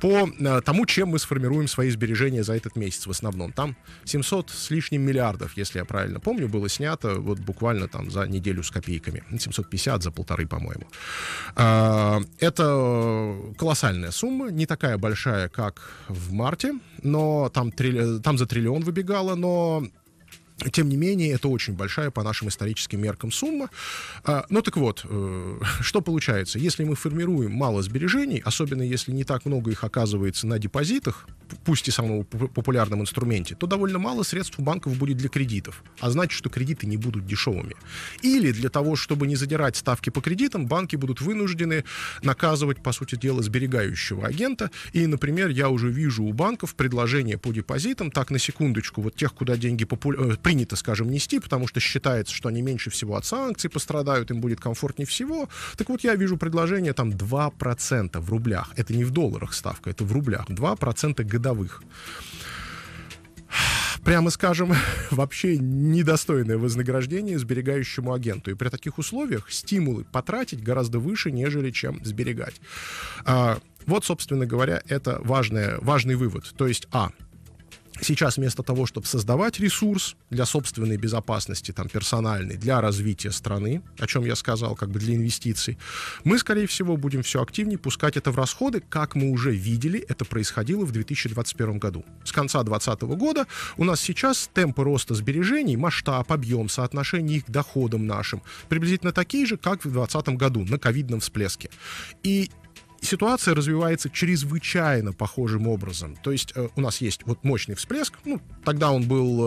B: по э, тому, чем мы сформируем свои сбережения за этот месяц в основном. Там 700 с лишним миллиардов, если я правильно помню, было снято вот буквально там за неделю с копейками. 750 за полторы, по-моему. Э, это колоссальная сумма, не такая большая, как в марте, но там, три, э, там за триллион выбегало, но тем не менее, это очень большая по нашим историческим меркам сумма. А, ну так вот, э, что получается? Если мы формируем мало сбережений, особенно если не так много их оказывается на депозитах, пусть и самом популярном инструменте, то довольно мало средств у банков будет для кредитов. А значит, что кредиты не будут дешевыми. Или для того, чтобы не задирать ставки по кредитам, банки будут вынуждены наказывать, по сути дела, сберегающего агента. И, например, я уже вижу у банков предложение по депозитам, так на секундочку, вот тех, куда деньги популярны э, принято, скажем, нести, потому что считается, что они меньше всего от санкций пострадают, им будет комфортнее всего. Так вот, я вижу предложение там 2% в рублях. Это не в долларах ставка, это в рублях. 2% годовых прямо скажем, вообще недостойное вознаграждение сберегающему агенту. И при таких условиях стимулы потратить гораздо выше, нежели чем сберегать. А, вот, собственно говоря, это важное, важный вывод. То есть, а, Сейчас вместо того, чтобы создавать ресурс для собственной безопасности, там, персональной, для развития страны, о чем я сказал, как бы для инвестиций, мы, скорее всего, будем все активнее пускать это в расходы, как мы уже видели, это происходило в 2021 году. С конца 2020 года у нас сейчас темпы роста сбережений, масштаб, объем, соотношение их к доходам нашим приблизительно такие же, как в 2020 году на ковидном всплеске. И ситуация развивается чрезвычайно похожим образом. То есть э, у нас есть вот мощный всплеск, ну, тогда он был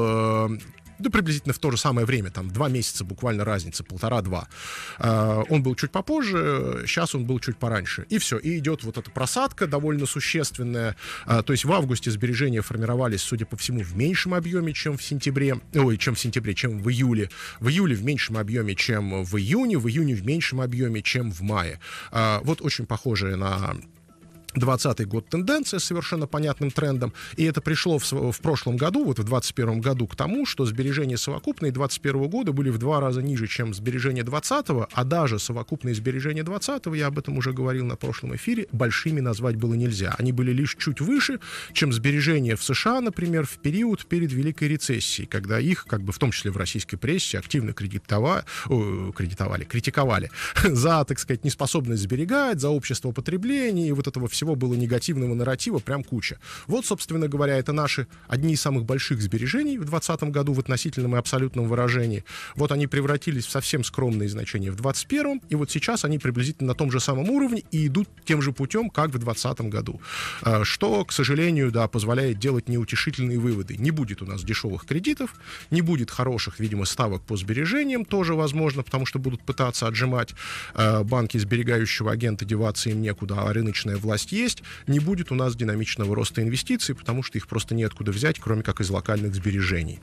B: э, ну, приблизительно в то же самое время, там, два месяца буквально разница, полтора-два. Э, он был чуть попозже, сейчас он был чуть пораньше. И все, и идет вот эта просадка довольно существенная. Э, то есть в августе сбережения формировались, судя по всему, в меньшем объеме, чем в сентябре, ой, чем в сентябре, чем в июле. В июле в меньшем объеме, чем в июне, в июне в меньшем объеме, чем в мае. Э, вот очень похожее на 20 год тенденция с совершенно понятным трендом, и это пришло в, в прошлом году, вот в 2021 году, к тому, что сбережения совокупные 2021 года были в два раза ниже, чем сбережения 2020, а даже совокупные сбережения 2020, я об этом уже говорил на прошлом эфире, большими назвать было нельзя. Они были лишь чуть выше, чем сбережения в США, например, в период перед Великой рецессией, когда их, как бы в том числе в российской прессе, активно кредитовали, кредитовали критиковали за, так сказать, неспособность сберегать, за общество потребления и вот этого всего всего было негативного нарратива прям куча. Вот, собственно говоря, это наши одни из самых больших сбережений в 2020 году в относительном и абсолютном выражении. Вот они превратились в совсем скромные значения в 2021, и вот сейчас они приблизительно на том же самом уровне и идут тем же путем, как в 2020 году. А, что, к сожалению, да, позволяет делать неутешительные выводы. Не будет у нас дешевых кредитов, не будет хороших, видимо, ставок по сбережениям, тоже возможно, потому что будут пытаться отжимать а, банки сберегающего агента, деваться им некуда, а рыночная власть возможность есть, не будет у нас динамичного роста инвестиций, потому что их просто неоткуда взять, кроме как из локальных сбережений.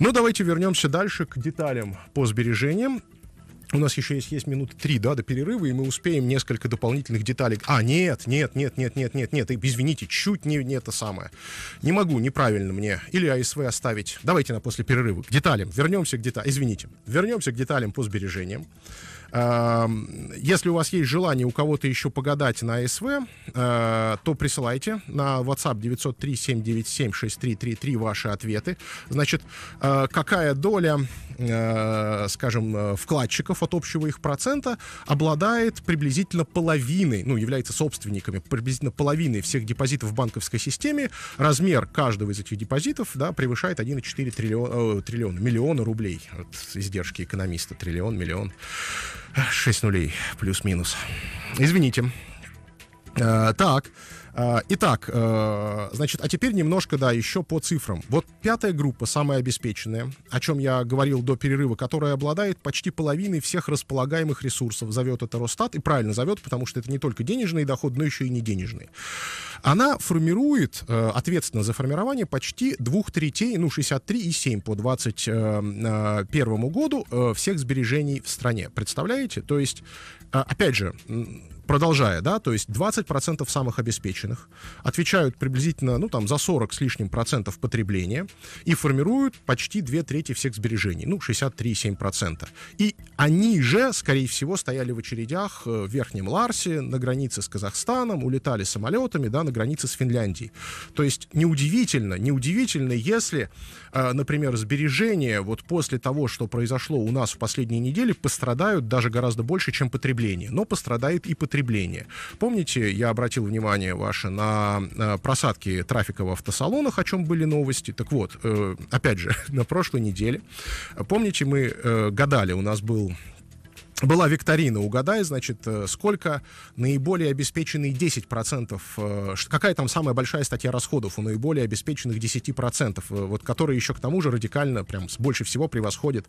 B: Но ну, давайте вернемся дальше к деталям по сбережениям. У нас еще есть, есть минуты три, да, до перерыва, и мы успеем несколько дополнительных деталей. А, нет, нет, нет, нет, нет, нет, нет, извините, чуть не, не это самое. Не могу, неправильно мне. Или АСВ оставить. Давайте на после перерыва. К деталям. Вернемся к деталям. Извините. Вернемся к деталям по сбережениям. Эм, если у вас есть желание у кого-то еще погадать на СВ, э, то присылайте на WhatsApp 903-797-6333 ваши ответы. Значит, э, какая доля, э, скажем, вкладчиков от общего их процента обладает приблизительно половиной, ну, является собственниками приблизительно половины всех депозитов в банковской системе. Размер каждого из этих депозитов да, превышает 1,4 триллиона, триллиона, миллиона рублей. Вот издержки экономиста, триллион, миллион. 6 нулей, плюс-минус. Извините. Э, так, а, итак, э, значит, а теперь немножко, да, еще по цифрам. Вот пятая группа, самая обеспеченная, о чем я говорил до перерыва, которая обладает почти половиной всех располагаемых ресурсов, зовет это Росстат, и правильно зовет, потому что это не только денежные доходы, но еще и не денежные. Она формирует, э, ответственно за формирование, почти двух третей, ну, 63,7 по 2021 э, году всех сбережений в стране. Представляете? То есть, опять же, продолжая, да, то есть 20% самых обеспеченных отвечают приблизительно, ну, там, за 40 с лишним процентов потребления и формируют почти две трети всех сбережений, ну, 63,7%. И они же, скорее всего, стояли в очередях э, в Верхнем Ларсе, на границе с Казахстаном, улетали самолетами, да, на границе с Финляндией. То есть неудивительно, неудивительно, если, э, например, сбережения вот после того, что произошло у нас в последние недели, пострадают даже гораздо больше, чем потребление, но пострадает и потребление потребления. Помните, я обратил внимание ваше на просадки трафика в автосалонах, о чем были новости. Так вот, э, опять же, на прошлой неделе, помните, мы э, гадали, у нас был была викторина, угадай, значит, э, сколько наиболее обеспеченные 10%, э, какая там самая большая статья расходов у наиболее обеспеченных 10%, э, вот которые еще к тому же радикально прям больше всего превосходит,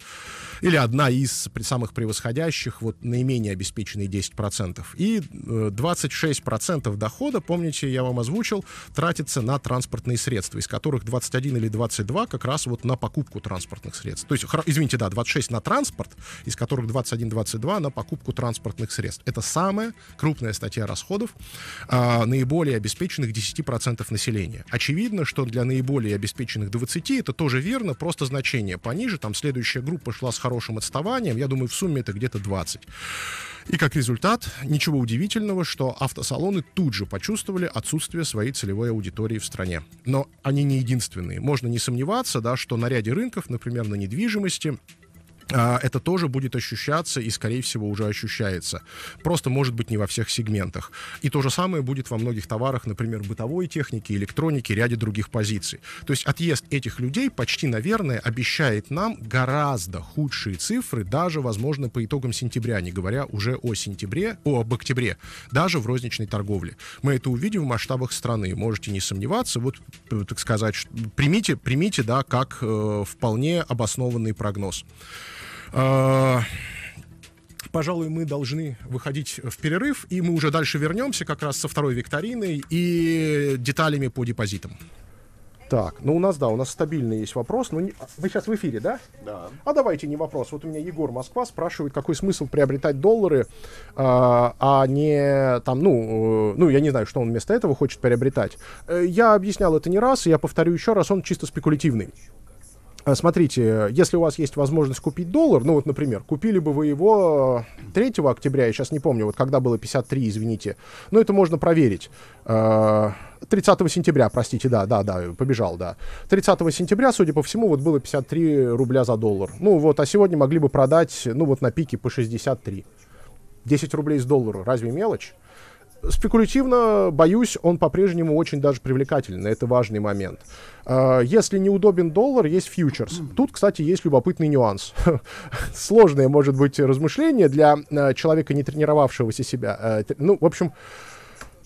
B: или одна из самых превосходящих, вот наименее обеспеченные 10%. И 26% дохода, помните, я вам озвучил, тратится на транспортные средства, из которых 21 или 22 как раз вот на покупку транспортных средств. То есть, извините, да, 26 на транспорт, из которых 21-22 2022 на покупку транспортных средств. Это самая крупная статья расходов а, наиболее обеспеченных 10% населения. Очевидно, что для наиболее обеспеченных 20 это тоже верно, просто значение пониже. Там следующая группа шла с хорошим отставанием. Я думаю, в сумме это где-то 20. И как результат, ничего удивительного, что автосалоны тут же почувствовали отсутствие своей целевой аудитории в стране. Но они не единственные. Можно не сомневаться, да, что на ряде рынков, например, на недвижимости, а, это тоже будет ощущаться и, скорее всего, уже ощущается. Просто, может быть, не во всех сегментах. И то же самое будет во многих товарах, например, бытовой техники, электроники, ряде других позиций. То есть отъезд этих людей почти, наверное, обещает нам гораздо худшие цифры, даже, возможно, по итогам сентября, не говоря уже о сентябре, о, об октябре, даже в розничной торговле. Мы это увидим в масштабах страны, можете не сомневаться. Вот, э, так сказать, примите, примите да, как э, вполне обоснованный прогноз. А, пожалуй, мы должны выходить в перерыв, и мы уже дальше вернемся как раз со второй викториной и деталями по депозитам. Так, ну у нас, да, у нас стабильный есть вопрос. Ну, не... Вы сейчас в эфире, да? Да. А давайте не вопрос. Вот у меня Егор Москва спрашивает, какой смысл приобретать доллары, э, а не там, ну, э, ну, я не знаю, что он вместо этого хочет приобретать. Э, я объяснял это не раз, и я повторю еще раз, он чисто спекулятивный. Э, смотрите, если у вас есть возможность купить доллар, ну вот, например, купили бы вы его 3 э, октября, я сейчас не помню, вот когда было 53, извините, но это можно проверить. 30 э, сентября, простите, да, да, да, побежал, да. 30 сентября, судя по всему, вот было 53 рубля за доллар. Ну вот, а сегодня могли бы продать, ну вот на пике по 63. 10 рублей с доллара, разве мелочь? спекулятивно, боюсь, он по-прежнему очень даже привлекателен. Это важный момент. А, если неудобен доллар, есть фьючерс. Тут, кстати, есть любопытный нюанс. Сложное, может быть, размышление для а, человека, не тренировавшегося себя. А, ну, в общем,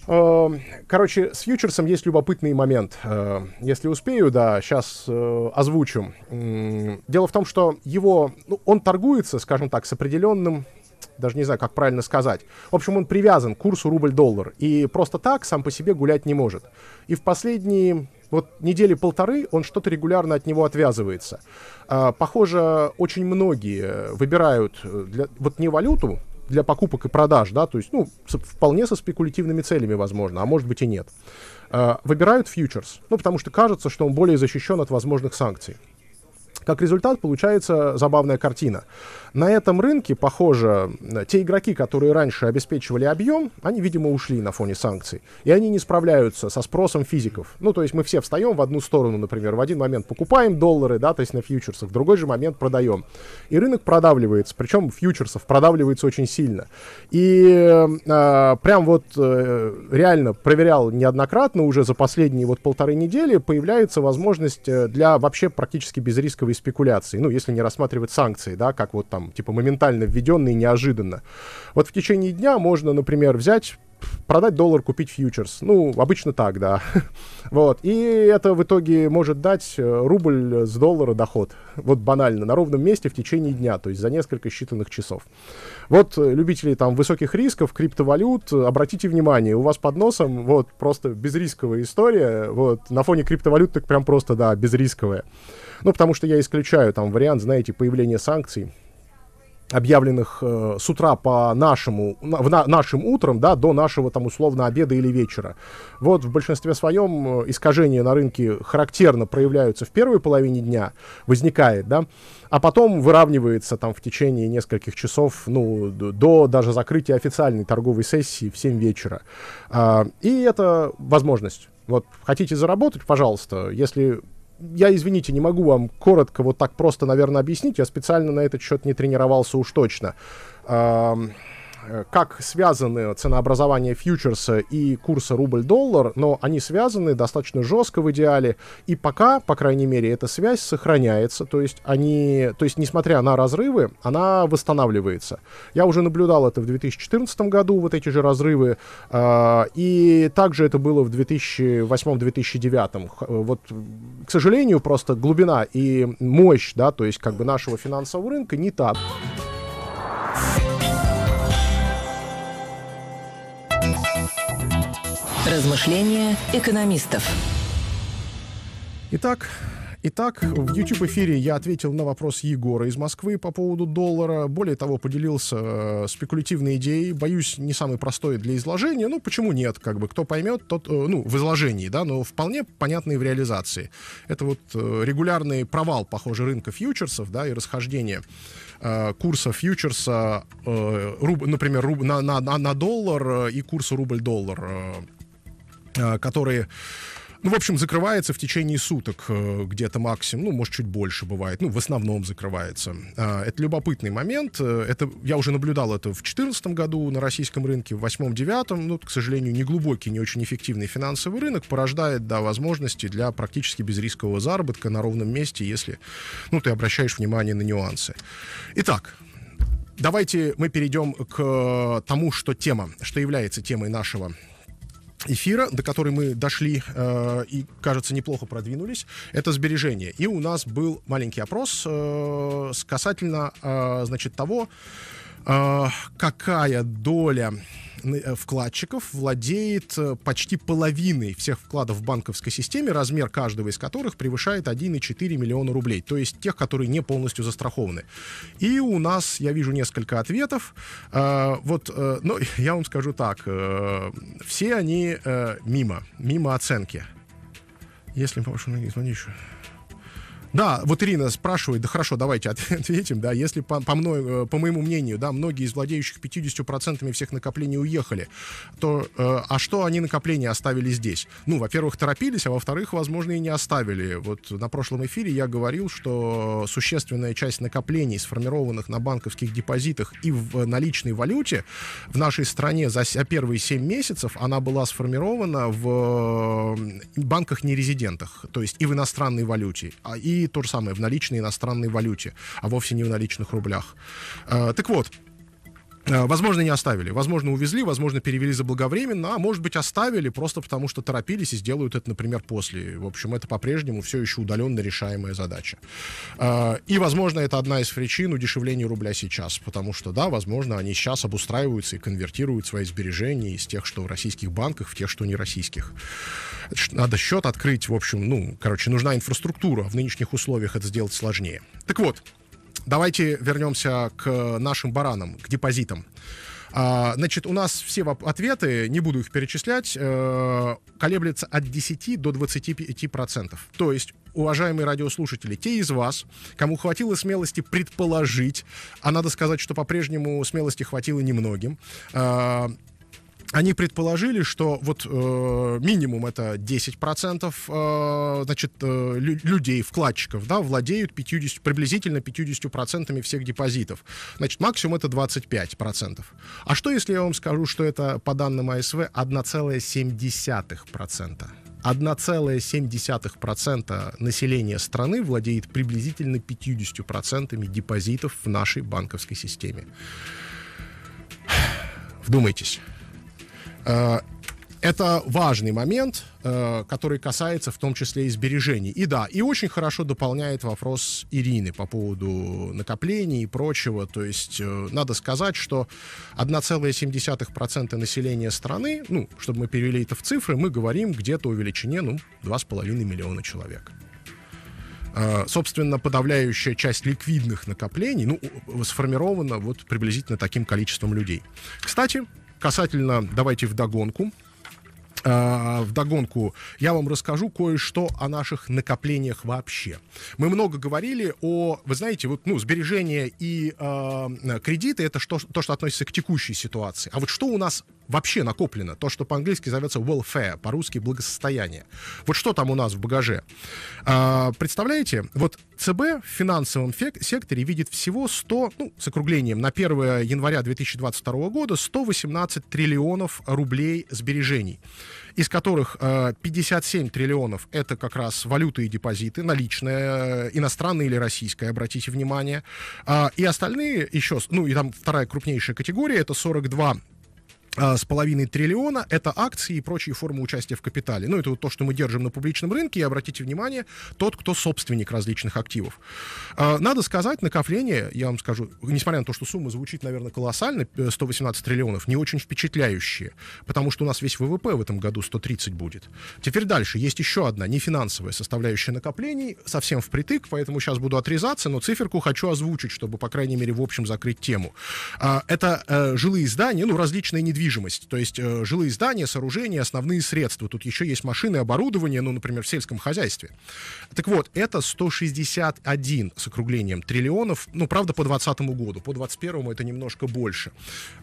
B: Короче, с фьючерсом есть любопытный момент. Если успею, да, сейчас э, озвучу. Дело в том, что его, ну, он торгуется, скажем так, с определенным даже не знаю, как правильно сказать. В общем, он привязан к курсу рубль-доллар. И просто так сам по себе гулять не может. И в последние вот недели полторы он что-то регулярно от него отвязывается. А, похоже, очень многие выбирают э, для, вот не валюту для покупок и продаж, да, то есть, ну, с, вполне со спекулятивными целями, возможно, а может быть и нет. А, выбирают фьючерс, ну, потому что кажется, что он более защищен от возможных санкций. Как результат, получается забавная картина. На этом рынке, похоже, те игроки, которые раньше обеспечивали объем, они, видимо, ушли на фоне санкций. И они не справляются со спросом физиков. Ну, то есть мы все встаем в одну сторону, например, в один момент покупаем доллары, да, то есть на фьючерсах, в другой же момент продаем. И рынок продавливается, причем фьючерсов продавливается очень сильно. И э, прям вот э, реально проверял неоднократно уже за последние вот полторы недели, появляется возможность э, для вообще практически безрисковой спекуляции. Ну, если не рассматривать санкции, да, как вот там там, типа, моментально введенные неожиданно. Вот в течение дня можно, например, взять продать доллар, купить фьючерс. Ну, обычно так, да. вот. И это в итоге может дать э, рубль с доллара доход. Вот банально, на ровном месте в течение дня, то есть за несколько считанных часов. Вот э, любители там высоких рисков, криптовалют, э, обратите внимание, у вас под носом вот просто безрисковая история, вот на фоне криптовалют так прям просто, да, безрисковая. Ну, потому что я исключаю там вариант, знаете, появления санкций, объявленных э, с утра по нашему, на, в на, нашим утром, да, до нашего там условно обеда или вечера. Вот в большинстве своем э, искажения на рынке характерно проявляются в первой половине дня, возникает, да, а потом выравнивается там в течение нескольких часов, ну, до даже закрытия официальной торговой сессии в 7 вечера. А, и это возможность. Вот хотите заработать, пожалуйста, если я, извините, не могу вам коротко вот так просто, наверное, объяснить. Я специально на этот счет не тренировался уж точно. Uh, Э, как связаны ценообразование фьючерса и курса рубль-доллар, но они связаны достаточно жестко в идеале, и пока, по крайней мере, эта связь сохраняется, то есть они, то есть несмотря на разрывы, она восстанавливается. Я уже наблюдал это в 2014 году, вот эти же разрывы, а, и также это было в 2008-2009. Вот, к сожалению, просто глубина и мощь, да, то есть как бы нашего финансового рынка не та. Размышления экономистов. Итак, Итак, в YouTube-эфире я ответил на вопрос Егора из Москвы по поводу доллара. Более того, поделился э, спекулятивной идеей. Боюсь, не самый простой для изложения. Ну, почему нет? Как бы кто поймет, тот... Э, ну, в изложении, да, но вполне понятный в реализации. Это вот э, регулярный провал, похоже, рынка фьючерсов, да, и расхождение курса фьючерса, руб, например, руб, на, на, на доллар и курса рубль-доллар а, которые ну, в общем, закрывается в течение суток э, где-то максимум, ну, может, чуть больше бывает, ну, в основном закрывается. А, это любопытный момент. Э, это, я уже наблюдал это в 2014 году на российском рынке, в 2008-2009, ну, к сожалению, неглубокий, не очень эффективный финансовый рынок порождает, да, возможности для практически безрискового заработка на ровном месте, если, ну, ты обращаешь внимание на нюансы. Итак, Давайте мы перейдем к тому, что тема, что является темой нашего эфира, до которой мы дошли э, и, кажется, неплохо продвинулись, это сбережения. И у нас был маленький опрос э, касательно, э, значит, того, э, какая доля Э, вкладчиков владеет э, почти половиной всех вкладов в банковской системе, размер каждого из которых превышает 1,4 миллиона рублей, то есть тех, которые не полностью застрахованы. И у нас, я вижу несколько ответов. Э, вот, но ну, я вам скажу так, все они мимо, мимо оценки. Если, по-вашему, не звони еще. Да, вот Ирина спрашивает, да хорошо, давайте ответим, да, если по, по, мной, э, по моему мнению, да, многие из владеющих 50% всех накоплений уехали, то э, а что они накопления оставили здесь? Ну, во-первых, торопились, а во-вторых, возможно, и не оставили. Вот на прошлом эфире я говорил, что существенная часть накоплений, сформированных на банковских депозитах и в э, наличной валюте в нашей стране за первые 7 месяцев, она была сформирована в банках-нерезидентах, то есть и в иностранной валюте, а и России то же самое, в наличной иностранной валюте, а вовсе не в наличных рублях. Э, так вот, Э, возможно, не оставили. Возможно, увезли, возможно, перевели заблаговременно, а может быть, оставили просто потому, что торопились и сделают это, например, после. В общем, это по-прежнему все еще удаленно решаемая задача. Э, и, возможно, это одна из причин удешевления рубля сейчас, потому что, да, возможно, они сейчас обустраиваются и конвертируют свои сбережения из тех, что в российских банках, в тех, что не российских. Надо счет открыть, в общем, ну, короче, нужна инфраструктура. В нынешних условиях это сделать сложнее. Так вот, Давайте вернемся к нашим баранам, к депозитам. А, значит, у нас все ответы, не буду их перечислять, э, колеблется от 10 до 25 процентов. То есть, уважаемые радиослушатели, те из вас, кому хватило смелости предположить, а надо сказать, что по-прежнему смелости хватило немногим, э, они предположили, что вот э, минимум это 10% э, значит, э, людей, вкладчиков, да, владеют 50, приблизительно 50% всех депозитов. Значит, максимум это 25%. А что, если я вам скажу, что это, по данным АСВ, 1,7%? 1,7% населения страны владеет приблизительно 50% депозитов в нашей банковской системе. Вдумайтесь. Э, это важный момент, э, который касается в том числе и сбережений. И да, и очень хорошо дополняет вопрос Ирины по поводу накоплений и прочего. То есть э, надо сказать, что 1,7% населения страны, ну, чтобы мы перевели это в цифры, мы говорим где-то о величине, ну, 2,5 миллиона человек собственно, подавляющая часть ликвидных накоплений ну, сформирована вот приблизительно таким количеством людей. Кстати, Касательно, давайте в догонку, а, В догонку я вам расскажу кое-что о наших накоплениях вообще. Мы много говорили о, вы знаете, вот, ну, сбережения и э, кредиты это что, то, что относится к текущей ситуации. А вот что у нас вообще накоплено, то, что по-английски зовется welfare, по-русски благосостояние. Вот что там у нас в багаже? А, представляете, вот ЦБ в финансовом секторе видит всего 100, ну, с округлением, на 1 января 2022 года 118 триллионов рублей сбережений, из которых 57 а, триллионов — это как раз валюты и депозиты, наличные э, иностранные или российская, обратите внимание, а, и остальные еще, ну, и там вторая крупнейшая категория — это 42 а, с половиной триллиона, это акции и прочие формы участия в капитале. Ну, это вот то, что мы держим на публичном рынке, и обратите внимание, тот, кто собственник различных активов. А, надо сказать, накопление, я вам скажу, несмотря на то, что сумма звучит, наверное, колоссально, 118 э, триллионов, не очень впечатляющие, потому что у нас весь ВВП в этом году 130 будет. Теперь дальше, есть еще одна нефинансовая составляющая накоплений, совсем впритык, поэтому сейчас буду отрезаться, но циферку хочу озвучить, чтобы, по крайней мере, в общем закрыть тему. А, это э, жилые здания, ну, различные недвижимости, недвижимость, то есть э, жилые здания, сооружения, основные средства. Тут еще есть машины, оборудование, ну, например, в сельском хозяйстве. Так вот, это 161 с округлением триллионов, ну, правда, по 2020 году, по 2021 это немножко больше.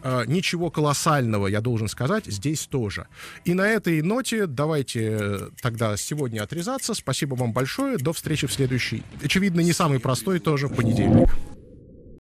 B: Э, ничего колоссального, я должен сказать, здесь тоже. И на этой ноте давайте э, тогда сегодня отрезаться. Спасибо вам большое, до встречи в следующий, очевидно, не самый простой тоже, понедельник.